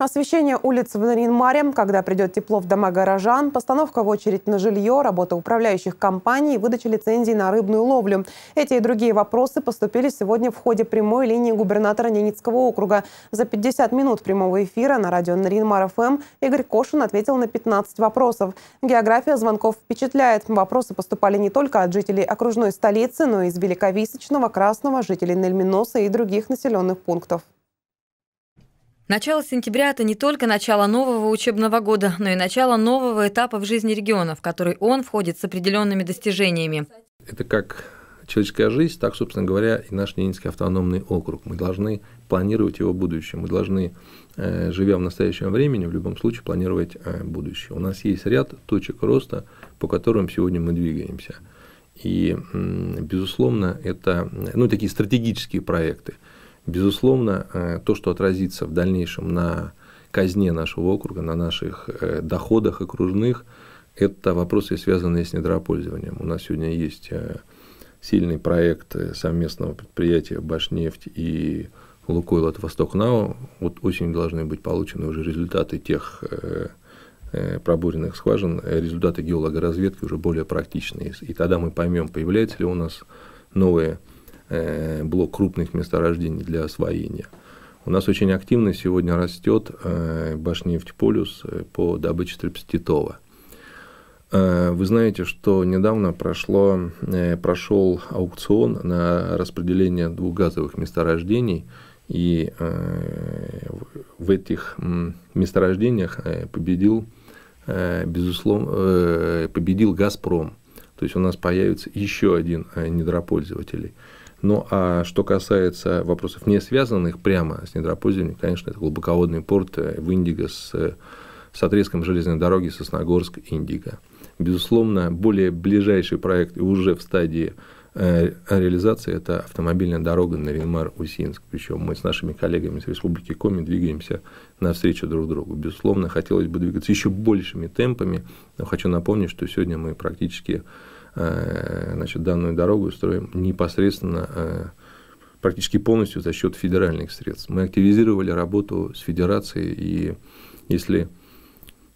Освещение улиц в Наринмаре, когда придет тепло в дома горожан, постановка в очередь на жилье, работа управляющих компаний, выдача лицензий на рыбную ловлю. Эти и другие вопросы поступили сегодня в ходе прямой линии губернатора Ненецкого округа. За 50 минут прямого эфира на радио Наринмар ФМ эм Игорь Кошин ответил на 15 вопросов. География звонков впечатляет. Вопросы поступали не только от жителей окружной столицы, но и из Великовисочного, Красного, жителей Нельминоса и других населенных пунктов. Начало сентября – это не только начало нового учебного года, но и начало нового этапа в жизни региона, в который он входит с определенными достижениями. Это как человеческая жизнь, так, собственно говоря, и наш Ленинский автономный округ. Мы должны планировать его будущее, мы должны, э, живя в настоящем времени, в любом случае планировать э, будущее. У нас есть ряд точек роста, по которым сегодня мы двигаемся. И, безусловно, это ну, такие стратегические проекты – Безусловно, э, то, что отразится в дальнейшем на казне нашего округа, на наших э, доходах окружных, это вопросы, связанные с недропользованием. У нас сегодня есть э, сильный проект совместного предприятия «Башнефть» и «Лукойл» от «Востокнау». Вот осенью должны быть получены уже результаты тех пробуренных скважин, результаты геологоразведки уже более практичные. И тогда мы поймем, появляются ли у нас новые Э, блок крупных месторождений для освоения. У нас очень активно сегодня растет э, башня Нефтеполюс э, по добыче трепститова. Вы знаете, что недавно прошло, прошел аукцион на распределение двух газовых месторождений, и в этих месторождениях победил, безусловно, победил «Газпром». То есть у нас появится еще один недропользователь. Ну а что касается вопросов, не связанных прямо с недропользованием, конечно, это глубоководный порт э, в Индиго с, э, с отрезком железной дороги Сосногорск-Индиго. Безусловно, более ближайший проект и уже в стадии э, реализации – это автомобильная дорога на Навинмар-Усинск. Причем мы с нашими коллегами из Республики Коми двигаемся навстречу друг другу. Безусловно, хотелось бы двигаться еще большими темпами, но хочу напомнить, что сегодня мы практически Э, значит, данную дорогу строим непосредственно э, практически полностью за счет федеральных средств. Мы активизировали работу с федерацией, и если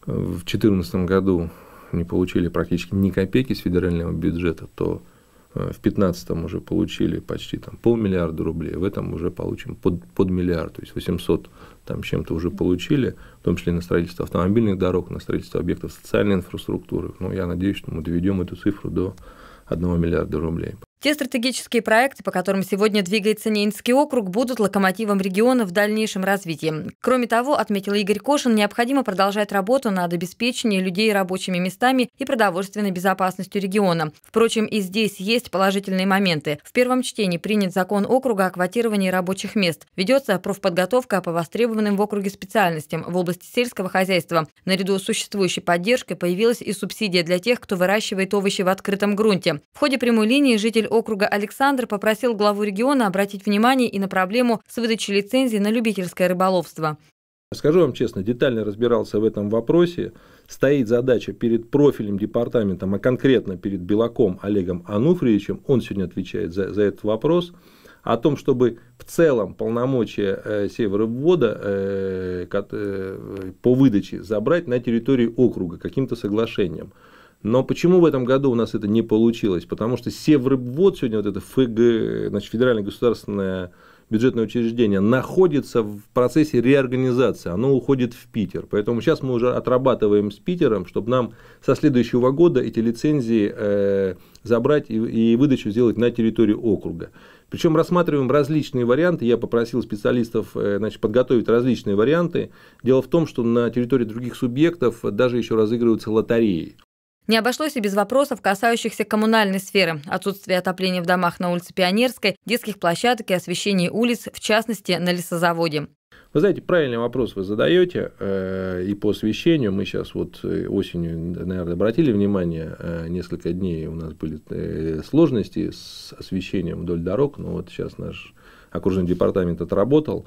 в 2014 году не получили практически ни копейки с федерального бюджета, то Э, в 2015 уже получили почти там, полмиллиарда рублей, в этом уже получим под, под миллиард, то есть 800 там чем-то уже получили, в том числе на строительство автомобильных дорог, на строительство объектов социальной инфраструктуры. Ну, я надеюсь, что мы доведем эту цифру до 1 миллиарда рублей. Те стратегические проекты, по которым сегодня двигается Ненский округ, будут локомотивом региона в дальнейшем развитии. Кроме того, отметил Игорь Кошин, необходимо продолжать работу над обеспечением людей рабочими местами и продовольственной безопасностью региона. Впрочем, и здесь есть положительные моменты. В первом чтении принят закон округа о квотировании рабочих мест. Ведется профподготовка по востребованным в округе специальностям в области сельского хозяйства. Наряду с существующей поддержкой появилась и субсидия для тех, кто выращивает овощи в открытом грунте. В ходе прямой линии житель округа Александр попросил главу региона обратить внимание и на проблему с выдачей лицензии на любительское рыболовство. Скажу вам честно, детально разбирался в этом вопросе. Стоит задача перед профилем департаментом, а конкретно перед Белаком Олегом Ануфриевичем, он сегодня отвечает за, за этот вопрос, о том, чтобы в целом полномочия э, североввода э, э, по выдаче забрать на территории округа каким-то соглашением. Но почему в этом году у нас это не получилось? Потому что Севрыбвод сегодня, вот это ФГ, значит, Федеральное государственное бюджетное учреждение, находится в процессе реорганизации, оно уходит в Питер. Поэтому сейчас мы уже отрабатываем с Питером, чтобы нам со следующего года эти лицензии э, забрать и выдачу сделать на территории округа. Причем рассматриваем различные варианты. Я попросил специалистов э, значит, подготовить различные варианты. Дело в том, что на территории других субъектов даже еще разыгрываются лотереи. Не обошлось и без вопросов, касающихся коммунальной сферы. Отсутствие отопления в домах на улице Пионерской, детских площадок и освещения улиц, в частности, на лесозаводе. Вы знаете, правильный вопрос вы задаете, э, и по освещению мы сейчас вот э, осенью, наверное, обратили внимание, э, несколько дней у нас были сложности с освещением вдоль дорог, но вот сейчас наш окружный департамент отработал,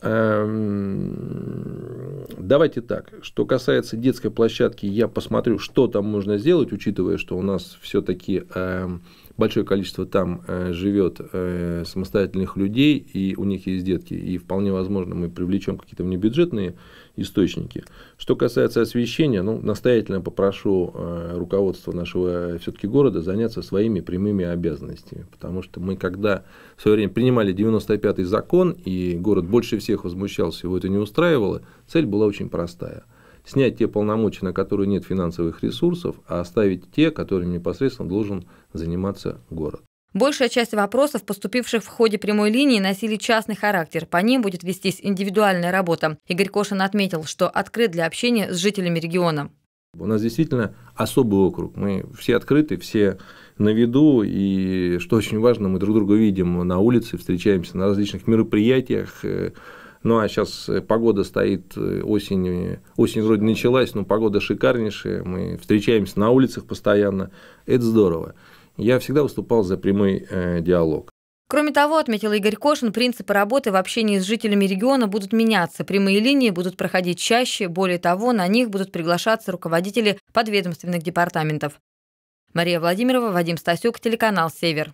Эм, давайте так, что касается детской площадки, я посмотрю, что там можно сделать, учитывая, что у нас все-таки эм, большое количество там э, живет э, самостоятельных людей, и у них есть детки, и вполне возможно мы привлечем какие-то внебюджетные источники. Что касается освещения, ну, настоятельно попрошу э, руководство нашего э, все-таки города заняться своими прямыми обязанностями, потому что мы когда в свое время принимали 95-й закон, и город больше всех возмущался, его это не устраивало, цель была очень простая – снять те полномочия, на которые нет финансовых ресурсов, а оставить те, которыми непосредственно должен заниматься город. Большая часть вопросов, поступивших в ходе прямой линии, носили частный характер. По ним будет вестись индивидуальная работа. Игорь Кошин отметил, что открыт для общения с жителями региона. У нас действительно особый округ. Мы все открыты, все на виду, и что очень важно, мы друг друга видим на улице, встречаемся на различных мероприятиях, э, ну а сейчас э, погода стоит, э, осенью осень вроде началась, но погода шикарнейшая, мы встречаемся на улицах постоянно, это здорово. Я всегда выступал за прямой э, диалог. Кроме того, отметил Игорь Кошин, принципы работы в общении с жителями региона будут меняться. Прямые линии будут проходить чаще. Более того, на них будут приглашаться руководители подведомственных департаментов. Мария Владимирова, Вадим Стасюк, телеканал «Север».